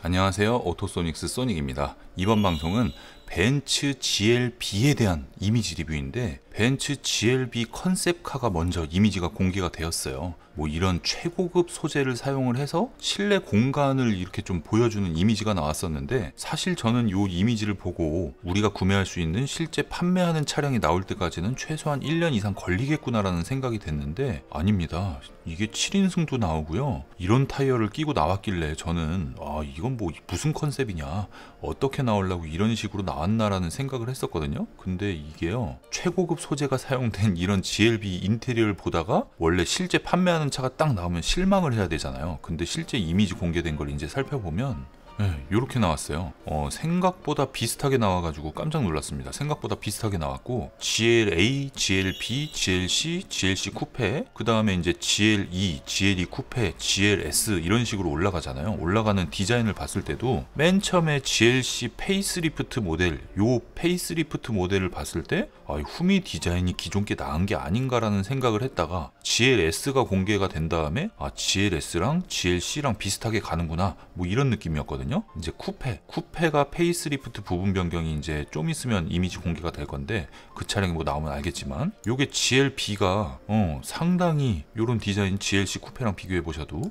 안녕하세요 오토소닉스 소닉입니다 이번 방송은 벤츠 GLB에 대한 이미지 리뷰인데 벤츠 GLB 컨셉카가 먼저 이미지가 공개가 되었어요. 뭐 이런 최고급 소재를 사용을 해서 실내 공간을 이렇게 좀 보여주는 이미지가 나왔었는데 사실 저는 이 이미지를 보고 우리가 구매할 수 있는 실제 판매하는 차량이 나올 때까지는 최소한 1년 이상 걸리겠구나라는 생각이 됐는데 아닙니다. 이게 7인승도 나오고요. 이런 타이어를 끼고 나왔길래 저는 아 이건 뭐 무슨 컨셉이냐 어떻게 나오려고 이런 식으로 나 나왔나라는 생각을 했었거든요. 근데 이게요. 최고급 소재가 사용된 이런 GLB 인테리어를 보다가 원래 실제 판매하는 차가 딱 나오면 실망을 해야 되잖아요. 근데 실제 이미지 공개된 걸 이제 살펴보면 이렇게 네, 나왔어요. 어, 생각보다 비슷하게 나와가지고 깜짝 놀랐습니다. 생각보다 비슷하게 나왔고 GLA, GLB, GLC, GLC 쿠페, 그 다음에 이제 GLE, GLE 쿠페, GLS 이런 식으로 올라가잖아요. 올라가는 디자인을 봤을 때도 맨 처음에 GLC 페이스리프트 모델, 요 페이스리프트 모델을 봤을 때 아, 후미 디자인이 기존 게 나은 게 아닌가라는 생각을 했다가 GLS가 공개가 된 다음에 아, GLS랑 GLC랑 비슷하게 가는구나 뭐 이런 느낌이었거든요. 있거든요. 이제 쿠페, 쿠페가 페이스리프트 부분 변경이 이제 좀 있으면 이미지 공개가 될 건데 그 차량이 뭐 나오면 알겠지만 요게 GLB가 어, 상당히 요런 디자인 GLC 쿠페랑 비교해 보셔도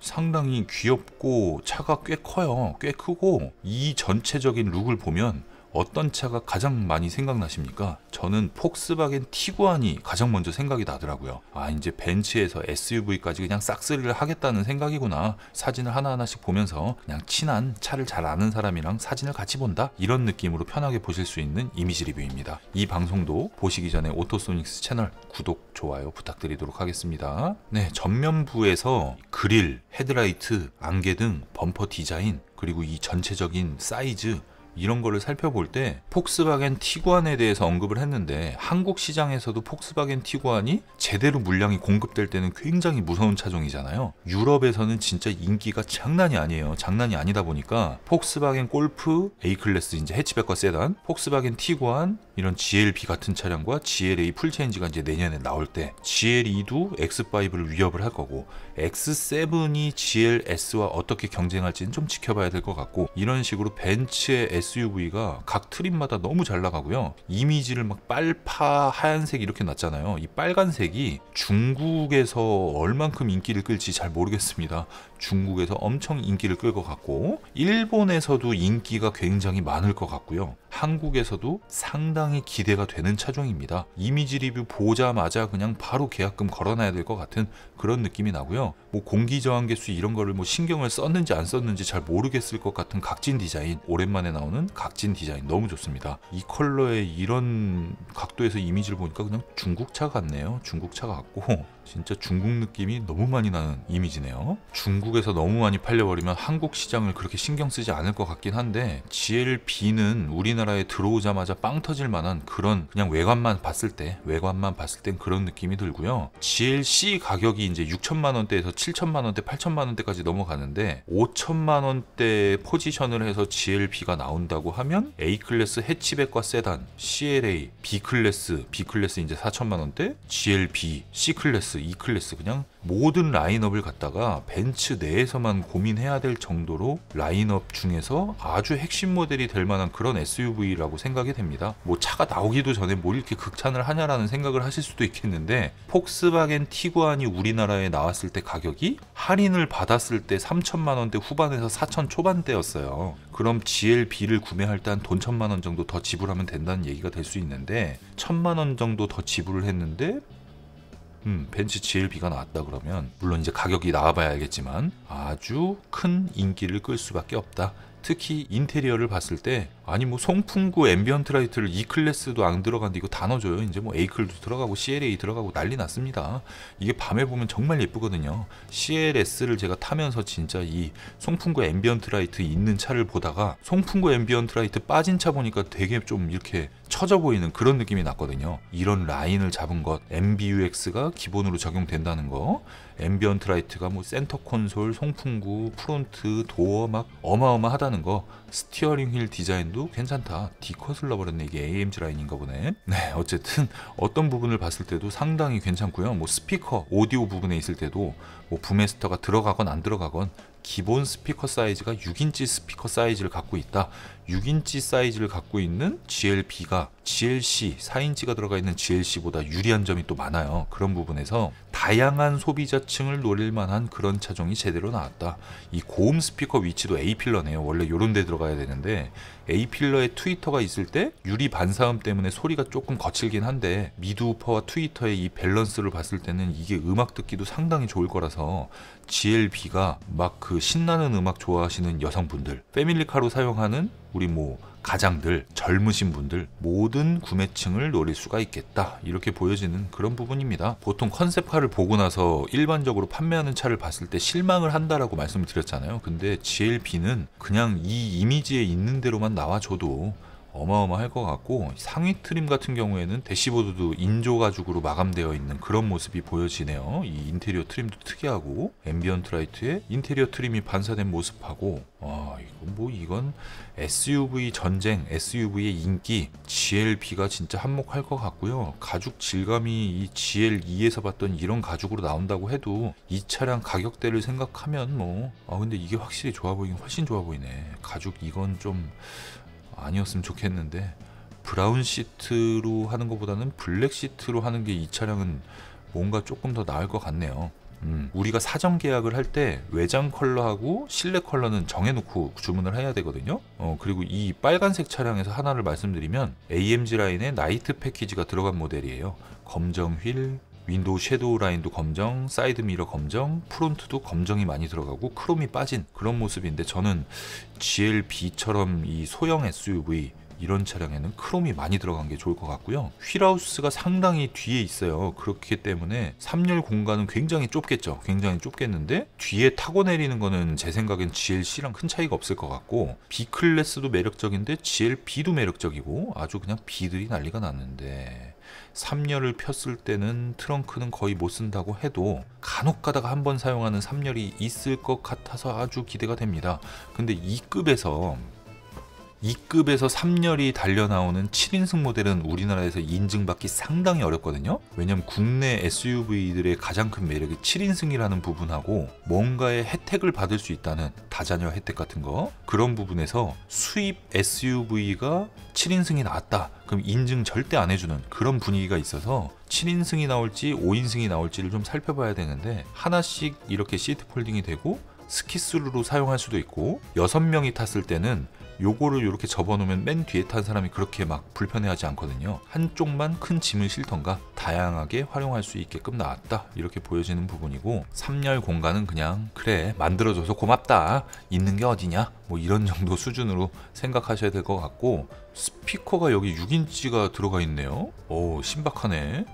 상당히 귀엽고 차가 꽤 커요. 꽤 크고 이 전체적인 룩을 보면 어떤 차가 가장 많이 생각나십니까? 저는 폭스바겐 티구안이 가장 먼저 생각이 나더라고요. 아 이제 벤츠에서 SUV까지 그냥 싹쓸이를 하겠다는 생각이구나. 사진을 하나하나씩 보면서 그냥 친한 차를 잘 아는 사람이랑 사진을 같이 본다 이런 느낌으로 편하게 보실 수 있는 이미지 리뷰입니다. 이 방송도 보시기 전에 오토소닉스 채널 구독, 좋아요 부탁드리도록 하겠습니다. 네, 전면부에서 그릴, 헤드라이트, 안개 등 범퍼 디자인 그리고 이 전체적인 사이즈 이런 거를 살펴볼 때 폭스바겐 티구안에 대해서 언급을 했는데 한국 시장에서도 폭스바겐 티구안이 제대로 물량이 공급될 때는 굉장히 무서운 차종이잖아요. 유럽에서는 진짜 인기가 장난이 아니에요. 장난이 아니다 보니까 폭스바겐 골프, A클래스 이제 해치백과 세단, 폭스바겐 티구안 이런 GLB 같은 차량과 GLA 풀체인지가 이제 내년에 나올 때 GLE도 X5를 위협을 할 거고 X7이 GLS와 어떻게 경쟁할지는 좀 지켜봐야 될 것 같고 이런 식으로 벤츠의 SUV가 각 트림마다 너무 잘 나가고요. 이미지를 막 빨파 하얀색 이렇게 놨잖아요이 빨간색이 중국에서 얼만큼 인기를 끌지 잘 모르겠습니다. 중국에서 엄청 인기를 끌 것 같고 일본에서도 인기가 굉장히 많을 것 같고요. 한국에서도 상당히 기대가 되는 차종입니다. 이미지 리뷰 보자마자 그냥 바로 계약금 걸어놔야 될 것 같은 그런 느낌이 나고요. 뭐 공기 저항 개수 이런 거를 뭐 신경을 썼는지 안 썼는지 잘 모르겠을 것 같은 각진 디자인 오랜만에 나오는 각진 디자인 너무 좋습니다. 이 컬러의 이런 각도에서 이미지를 보니까 그냥 중국차 같네요. 중국차 같고 진짜 중국 느낌이 너무 많이 나는 이미지네요. 중국에서 너무 많이 팔려버리면 한국 시장을 그렇게 신경 쓰지 않을 것 같긴 한데 GLB는 우리나라에 들어오자마자 빵 터질 만한 그런 그냥 외관만 봤을 때 외관만 봤을 땐 그런 느낌이 들고요. GLC 가격이 이제 6천만 원대에서 7천만 원대, 8천만 원대까지 넘어가는데 5천만 원대 포지션을 해서 GLB가 나온다고 하면 A 클래스 해치백과 세단, CLA, B 클래스, B 클래스 이제 4천만 원대, GLB, C 클래스 A클래스, E클래스 그냥 모든 라인업을 갖다가 벤츠 내에서만 고민해야 될 정도로 라인업 중에서 아주 핵심 모델이 될 만한 그런 SUV라고 생각이 됩니다. 뭐 차가 나오기도 전에 뭘 이렇게 극찬을 하냐라는 생각을 하실 수도 있겠는데 폭스바겐 티구안이 우리나라에 나왔을 때 가격이 할인을 받았을 때 3천만 원대 후반에서 4천 초반대였어요. 그럼 GLB를 구매할 때 한돈 천만 원 정도 더 지불하면 된다는 얘기가 될 수 있는데 천만 원 정도 더 지불을 했는데 음, 벤츠 GLB가 나왔다 그러면 물론 이제 가격이 나와봐야 알겠지만 아주 큰 인기를 끌 수밖에 없다. 특히 인테리어를 봤을 때 아니 뭐 송풍구 앰비언트 라이트를 E 클래스도 안 들어간데 이거 다 넣어줘요. 이제 뭐 A클도 들어가고 CLA 들어가고 난리 났습니다. 이게 밤에 보면 정말 예쁘거든요. CLS를 제가 타면서 진짜 이 송풍구 앰비언트 라이트 있는 차를 보다가 송풍구 앰비언트 라이트 빠진 차 보니까 되게 좀 이렇게 처져 보이는 그런 느낌이 났거든요. 이런 라인을 잡은 것, MBUX가 기본으로 적용된다는 거, 앰비언트 라이트가 뭐 센터 콘솔, 송풍구, 프론트, 도어 막 어마어마하다는 하는 거 스티어링 휠 디자인도 괜찮다 디컷을 넣어버렸네 이게 AMG 라인인가 보네 네 어쨌든 어떤 부분을 봤을 때도 상당히 괜찮고요 뭐 스피커 오디오 부분에 있을 때도 뭐 부메스터가 들어가건 안 들어가건 기본 스피커 사이즈가 6인치 스피커 사이즈를 갖고 있다 6인치 사이즈를 갖고 있는 GLB가 GLC 4인치가 들어가 있는 GLC보다 유리한 점이 또 많아요 그런 부분에서 다양한 소비자층을 노릴 만한 그런 차종이 제대로 나왔다. 이 고음 스피커 위치도 A 필러네요. 원래 요런 데 들어가야 되는데 에이필러의 트위터가 있을 때 유리 반사음 때문에 소리가 조금 거칠긴 한데 미드 우퍼와 트위터의 이 밸런스를 봤을 때는 이게 음악 듣기도 상당히 좋을 거라서 GLB가 막 그 신나는 음악 좋아하시는 여성분들 패밀리카로 사용하는 우리 뭐 가장들, 젊으신 분들 모든 구매층을 노릴 수가 있겠다 이렇게 보여지는 그런 부분입니다 보통 컨셉카를 보고 나서 일반적으로 판매하는 차를 봤을 때 실망을 한다라고 말씀을 드렸잖아요 근데 GLB는 그냥 이 이미지에 있는 대로만 나와줘도 어마어마할 것 같고 상위 트림 같은 경우에는 대시보드도 인조 가죽으로 마감되어 있는 그런 모습이 보여지네요. 이 인테리어 트림도 특이하고 앰비언트 라이트에 인테리어 트림이 반사된 모습하고 아 이건 뭐 이건 SUV 전쟁, SUV의 인기, GLB가 진짜 한몫할 것 같고요. 가죽 질감이 이 GL2에서 봤던 이런 가죽으로 나온다고 해도 이 차량 가격대를 생각하면 뭐 아 근데 이게 확실히 좋아 보이긴 훨씬 좋아 보이네. 가죽 이건 좀 아니었으면 좋겠는데 브라운 시트로 하는 것보다는 블랙 시트로 하는 게 이 차량은 뭔가 조금 더 나을 것 같네요. 음, 우리가 사전 계약을 할 때 외장 컬러하고 실내 컬러는 정해놓고 주문을 해야 되거든요. 어, 그리고 이 빨간색 차량에서 하나를 말씀드리면 AMG 라인의 나이트 패키지가 들어간 모델이에요. 검정 휠, 윈도우 섀도우 라인도 검정, 사이드 미러 검정, 프론트도 검정이 많이 들어가고 크롬이 빠진 그런 모습인데 저는 GLB처럼 이 소형 SUV 이런 차량에는 크롬이 많이 들어간 게 좋을 것 같고요 휠하우스가 상당히 뒤에 있어요 그렇기 때문에 3열 공간은 굉장히 좁겠죠 굉장히 좁겠는데 뒤에 타고 내리는 거는 제 생각엔 GLC랑 큰 차이가 없을 것 같고 B 클래스도 매력적인데 GLB도 매력적이고 아주 그냥 B들이 난리가 났는데 3열을 폈을 때는 트렁크는 거의 못 쓴다고 해도 간혹 가다가 한 번 사용하는 3열이 있을 것 같아서 아주 기대가 됩니다. 근데 이 급에서 2급에서 3열이 달려 나오는 7인승 모델은 우리나라에서 인증받기 상당히 어렵거든요. 왜냐면 국내 SUV들의 가장 큰 매력이 7인승이라는 부분하고 뭔가의 혜택을 받을 수 있다는 다자녀 혜택 같은 거 그런 부분에서 수입 SUV가 7인승이 나왔다. 그럼 인증 절대 안 해주는 그런 분위기가 있어서 7인승이 나올지 5인승이 나올지를 좀 살펴봐야 되는데 하나씩 이렇게 시트 폴딩이 되고 스키스루로 사용할 수도 있고 6명이 탔을 때는 요거를 이렇게 접어놓으면 맨 뒤에 탄 사람이 그렇게 막 불편해하지 않거든요. 한쪽만 큰 짐을 실던가 다양하게 활용할 수 있게끔 나왔다 이렇게 보여지는 부분이고 3열 공간은 그냥 그래 만들어줘서 고맙다 있는 게 어디냐 뭐 이런 정도 수준으로 생각하셔야 될 것 같고 스피커가 여기 6인치가 들어가 있네요 오 신박하네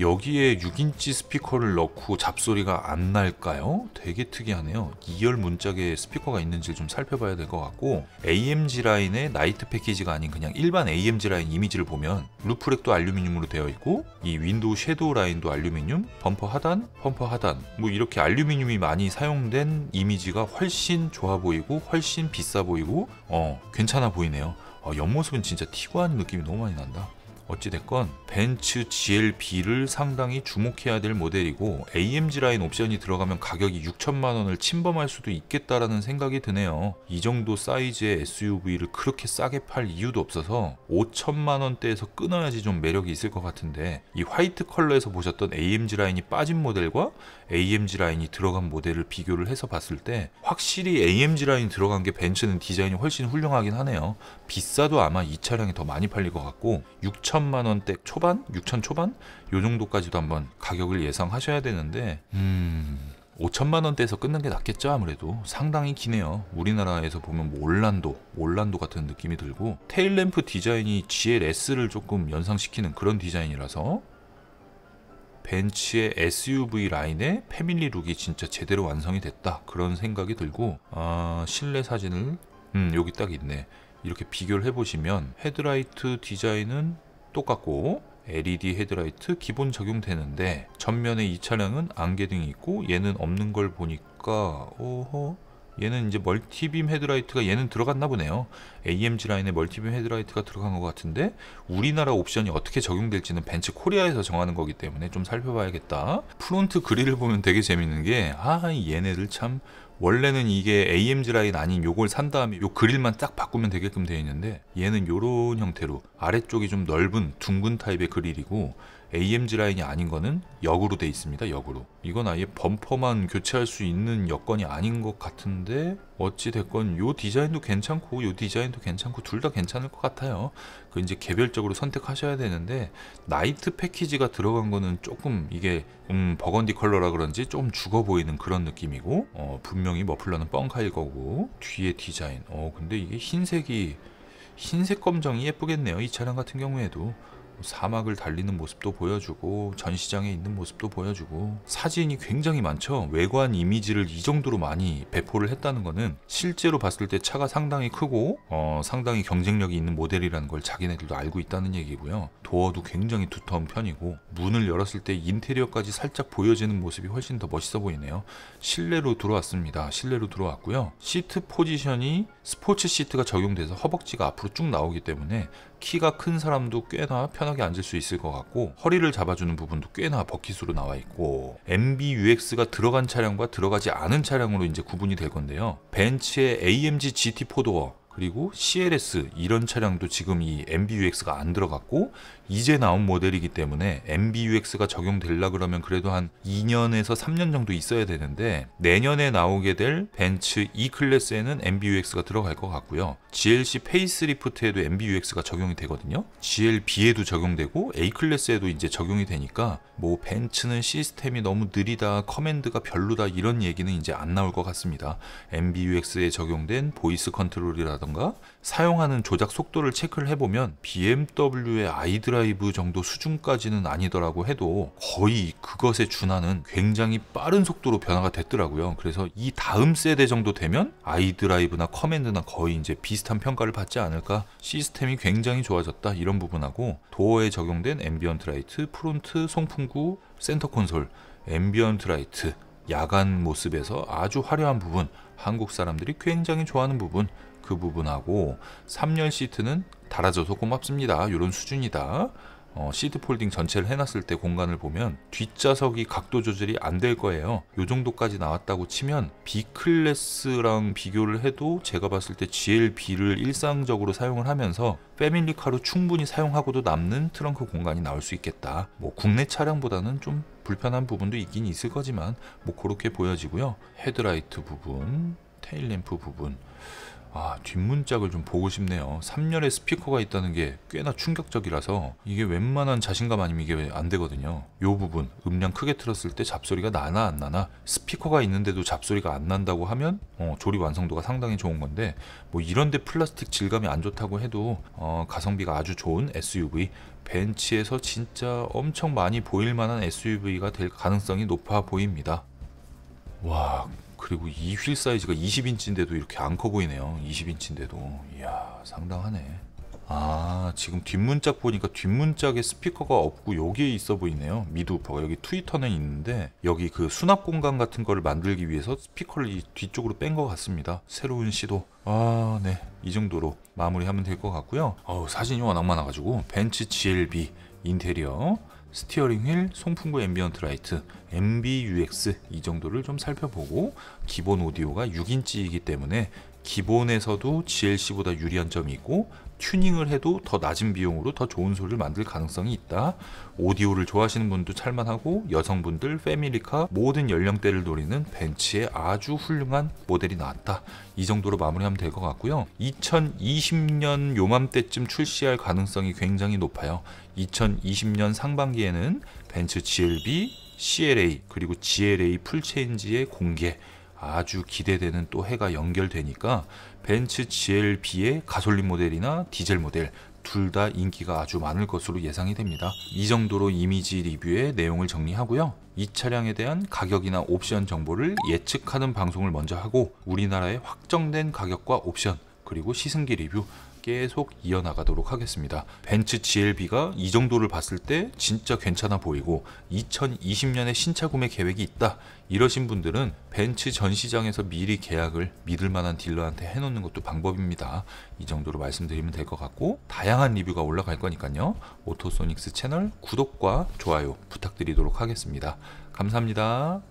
여기에 6인치 스피커를 넣고 잡소리가 안 날까요? 되게 특이하네요 2열 문짝에 스피커가 있는지를 좀 살펴봐야 될 것 같고 AMG 라인의 나이트 패키지가 아닌 그냥 일반 AMG 라인 이미지를 보면 루프렉도 알루미늄으로 되어 있고 이 윈도우 섀도우 라인도 알루미늄 범퍼 하단, 범퍼 하단 뭐 이렇게 알루미늄이 많이 사용된 이미지가 훨씬 좋아 보이고 훨씬 비싸 보이고 어 괜찮아 보이네요 어, 옆모습은 진짜 티고 한 느낌이 너무 많이 난다 어찌됐건 벤츠 GLB를 상당히 주목해야 될 모델이고 AMG 라인 옵션이 들어가면 가격이 6천만 원을 침범할 수도 있겠다라는 생각이 드네요. 이 정도 사이즈의 SUV를 그렇게 싸게 팔 이유도 없어서 5천만 원대에서 끊어야지 좀 매력이 있을 것 같은데 이 화이트 컬러에서 보셨던 AMG 라인이 빠진 모델과 AMG 라인이 들어간 모델을 비교를 해서 봤을 때 확실히 AMG 라인 이 들어간 게 벤츠는 디자인이 훨씬 훌륭하긴 하네요. 비싸도 아마 이 차량이 더 많이 팔릴 것 같고 6천 5천만 원대 초반, 6천 초반 요 정도까지도 한번 가격을 예상하셔야 되는데 음. 5천만 원대에서 끝난 게 낫겠죠 아무래도 상당히 기네요 우리나라에서 보면 뭐 올란도 올란도 같은 느낌이 들고 테일램프 디자인이 GLS를 조금 연상시키는 그런 디자인이라서 벤츠의 SUV 라인의 패밀리 룩이 진짜 제대로 완성이 됐다 그런 생각이 들고 아, 실내 사진을 음, 여기 딱 있네 이렇게 비교를 해보시면 헤드라이트 디자인은 똑같고 LED 헤드라이트 기본 적용되는데 전면에 이 차량은 안개등이 있고 얘는 없는 걸 보니까 오호 얘는 이제 멀티빔 헤드라이트가 얘는 들어갔나 보네요. AMG 라인에 멀티빔 헤드라이트가 들어간 것 같은데 우리나라 옵션이 어떻게 적용될지는 벤츠 코리아에서 정하는 거기 때문에 좀 살펴봐야겠다. 프론트 그릴을 보면 되게 재밌는 게 아 얘네들 참 원래는 이게 AMG 라인 아닌 요걸 산 다음에 요 그릴만 딱 바꾸면 되게끔 되어 있는데 얘는 요런 형태로 아래쪽이 좀 넓은 둥근 타입의 그릴이고 AMG 라인이 아닌 거는 역으로 돼 있습니다. 역으로. 이건 아예 범퍼만 교체할 수 있는 여건이 아닌 것 같은데 어찌 됐건 요 디자인도 괜찮고 요 디자인도 괜찮고 둘 다 괜찮을 것 같아요. 그 이제 개별적으로 선택하셔야 되는데 나이트 패키지가 들어간 거는 조금 이게 음 버건디 컬러라 그런지 좀 죽어 보이는 그런 느낌이고 어 분명히 머플러는 뻥카일 거고 뒤에 디자인. 어 근데 이게 흰색이 흰색 검정이 예쁘겠네요. 이 차량 같은 경우에도 사막을 달리는 모습도 보여주고 전시장에 있는 모습도 보여주고 사진이 굉장히 많죠. 외관 이미지를 이 정도로 많이 배포를 했다는 거는 실제로 봤을 때 차가 상당히 크고 어, 상당히 경쟁력이 있는 모델이라는 걸 자기네들도 알고 있다는 얘기고요. 도어도 굉장히 두터운 편이고 문을 열었을 때 인테리어까지 살짝 보여지는 모습이 훨씬 더 멋있어 보이네요. 실내로 들어왔습니다. 실내로 들어왔고요. 시트 포지션이 스포츠 시트가 적용돼서 허벅지가 앞으로 쭉 나오기 때문에 키가 큰 사람도 꽤나 편하게 앉을 수 있을 것 같고 허리를 잡아주는 부분도 꽤나 버킷으로 나와 있고 MBUX가 들어간 차량과 들어가지 않은 차량으로 이제 구분이 될 건데요. 벤츠의 AMG GT 포도어 그리고 CLS 이런 차량도 지금 이 MBUX가 안 들어갔고 이제 나온 모델이기 때문에 MBUX가 적용되려 그러면 그래도 한 2년에서 3년 정도 있어야 되는데 내년에 나오게 될 벤츠 E 클래스에는 MBUX가 들어갈 것 같고요. GLC 페이스리프트에도 MBUX가 적용이 되거든요. GLB에도 적용되고 A 클래스에도 이제 적용이 되니까 뭐 벤츠는 시스템이 너무 느리다, 커맨드가 별로다 이런 얘기는 이제 안 나올 것 같습니다. MBUX에 적용된 보이스 컨트롤이라든 속도라던가 사용하는 조작 속도를 체크를 해보면 BMW의 iDrive 정도 수준까지는 아니더라고 해도 거의 그것에 준하는 굉장히 빠른 속도로 변화가 됐더라고요. 그래서 이 다음 세대 정도 되면 iDrive나 커맨드나 거의 이제 비슷한 평가를 받지 않을까 시스템이 굉장히 좋아졌다 이런 부분하고 도어에 적용된 앰비언트 라이트, 프론트 송풍구, 센터 콘솔, 앰비언트 라이트 야간 모습에서 아주 화려한 부분, 한국 사람들이 굉장히 좋아하는 부분, 그 부분하고 3년 시트는 달아줘서 고맙습니다. 이런 수준이다. 어, 시드 폴딩 전체를 해놨을 때 공간을 보면 뒷좌석이 각도 조절이 안 될 거예요. 이 정도까지 나왔다고 치면 B 클래스랑 비교를 해도 제가 봤을 때 GLB를 일상적으로 사용을 하면서 패밀리카로 충분히 사용하고도 남는 트렁크 공간이 나올 수 있겠다. 뭐 국내 차량보다는 좀 불편한 부분도 있긴 있을 거지만 뭐 그렇게 보여지고요. 헤드라이트 부분, 테일램프 부분 아 뒷문짝을 좀 보고 싶네요 3열의 스피커가 있다는 게 꽤나 충격적이라서 이게 웬만한 자신감 아니면 이게 안 되거든요 요 부분 음량 크게 틀었을 때 잡소리가 나나 안 나나 스피커가 있는데도 잡소리가 안 난다고 하면 어, 조립 완성도가 상당히 좋은 건데 뭐 이런데 플라스틱 질감이 안 좋다고 해도 어, 가성비가 아주 좋은 SUV 벤치에서 진짜 엄청 많이 보일만한 SUV가 될 가능성이 높아 보입니다 와 그리고 이 휠 사이즈가 20인치인데도 이렇게 안 커 보이네요. 20인치인데도. 이야, 상당하네. 아, 지금 뒷문짝 보니까 뒷문짝에 스피커가 없고 여기에 있어 보이네요. 미드우퍼가 여기 트위터는 있는데 여기 그 수납 공간 같은 거를 만들기 위해서 스피커를 이 뒤쪽으로 뺀 것 같습니다. 새로운 시도. 아, 네. 이 정도로 마무리하면 될 것 같고요. 어우, 사진이 워낙 많아가지고 벤츠 GLB 인테리어 스티어링 휠, 송풍구 앰비언트 라이트, MBUX 이 정도를 좀 살펴보고 기본 오디오가 6인치이기 때문에 기본에서도 GLC보다 유리한 점이 있고 튜닝을 해도 더 낮은 비용으로 더 좋은 소리를 만들 가능성이 있다. 오디오를 좋아하시는 분도 찰만하고 여성분들, 패밀리카 모든 연령대를 노리는 벤츠의 아주 훌륭한 모델이 나왔다. 이 정도로 마무리하면 될 것 같고요. 2020년 요맘때쯤 출시할 가능성이 굉장히 높아요. 2020년 상반기에는 벤츠 GLB, CLA 그리고 GLA 풀체인지의 공개 아주 기대되는 또 해가 연결되니까 벤츠 GLB의 가솔린 모델이나 디젤 모델 둘 다 인기가 아주 많을 것으로 예상이 됩니다. 이 정도로 이미지 리뷰의 내용을 정리하고요. 이 차량에 대한 가격이나 옵션 정보를 예측하는 방송을 먼저 하고 우리나라의 확정된 가격과 옵션 그리고 시승기 리뷰 계속 이어나가도록 하겠습니다. 벤츠 GLB가 이 정도를 봤을 때 진짜 괜찮아 보이고 2020년에 신차 구매 계획이 있다 이러신 분들은 벤츠 전시장에서 미리 계약을 믿을 만한 딜러한테 해놓는 것도 방법입니다. 이 정도로 말씀드리면 될 것 같고 다양한 리뷰가 올라갈 거니까요. 오토소닉스 채널 구독과 좋아요 부탁드리도록 하겠습니다. 감사합니다.